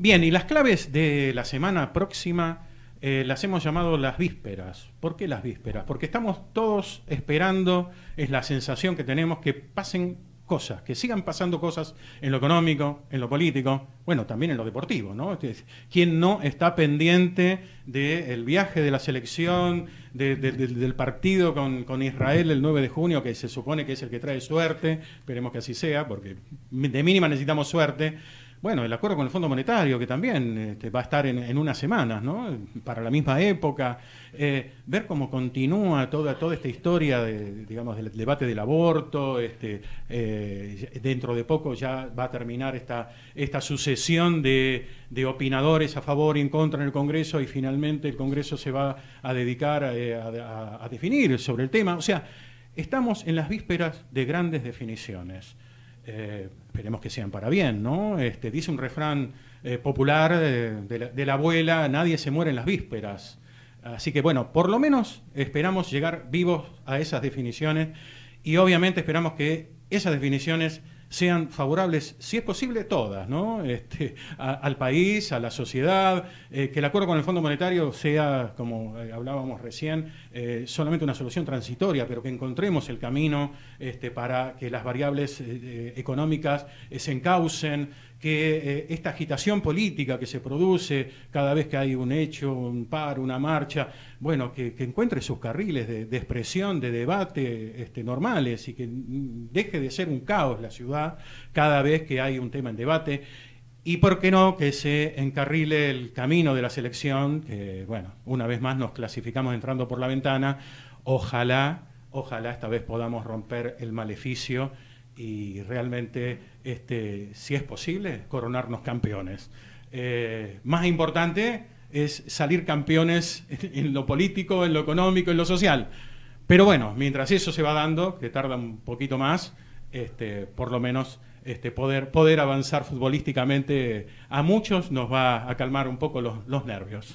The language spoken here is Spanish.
Bien, y las claves de la semana próxima eh, las hemos llamado las vísperas. ¿Por qué las vísperas? Porque estamos todos esperando, es la sensación que tenemos, que pasen cosas, que sigan pasando cosas en lo económico, en lo político, bueno, también en lo deportivo, ¿no? ¿Quién no está pendiente del viaje de la selección, del partido con, con, Israel el 9 de junio, que se supone que es el que trae suerte, esperemos que así sea, porque de mínima necesitamos suerte, bueno, el acuerdo con el Fondo Monetario, que también este, va a estar en, unas semanas, Para la misma época. Eh, ver cómo continúa toda, toda esta historia, del debate del aborto. Este, eh, dentro de poco ya va a terminar esta, esta sucesión de, opinadores a favor y en contra en el Congreso y finalmente el Congreso se va a dedicar eh, a definir sobre el tema. O sea, estamos en las vísperas de grandes definiciones. Eh, esperemos que sean para bien, ¿no? Este, dice un refrán eh, popular eh, de, la, abuela, nadie se muere en las vísperas. Así que bueno, por lo menos esperamos llegar vivos a esas definiciones y obviamente esperamos que esas definiciones sean favorables, si es posible, todas, ¿no? Este, al país, a la sociedad, eh, que el acuerdo con el Fondo Monetario sea, como eh, hablábamos recién, eh, solamente una solución transitoria, pero que encontremos el camino este, para que las variables económicas se encaucen, que esta agitación política que se produce cada vez que hay un hecho, un par, una marcha, bueno, que, encuentre sus carriles de, de expresión, de debate este, normales y que mm, deje de ser un caos la ciudad cada vez que hay un tema en debate. Y por qué no que se encarrile el camino de la selección, que bueno, una vez más nos clasificamos entrando por la ventana. Ojalá, ojalá esta vez podamos romper el maleficio y realmente, este, si es posible, coronarnos campeones. Eh, más importante es salir campeones en lo político, en lo económico, en lo social. Pero bueno, mientras eso se va dando, que tarda un poquito más, este, por lo menos este, poder, poder avanzar futbolísticamente a muchos nos va a calmar un poco los nervios.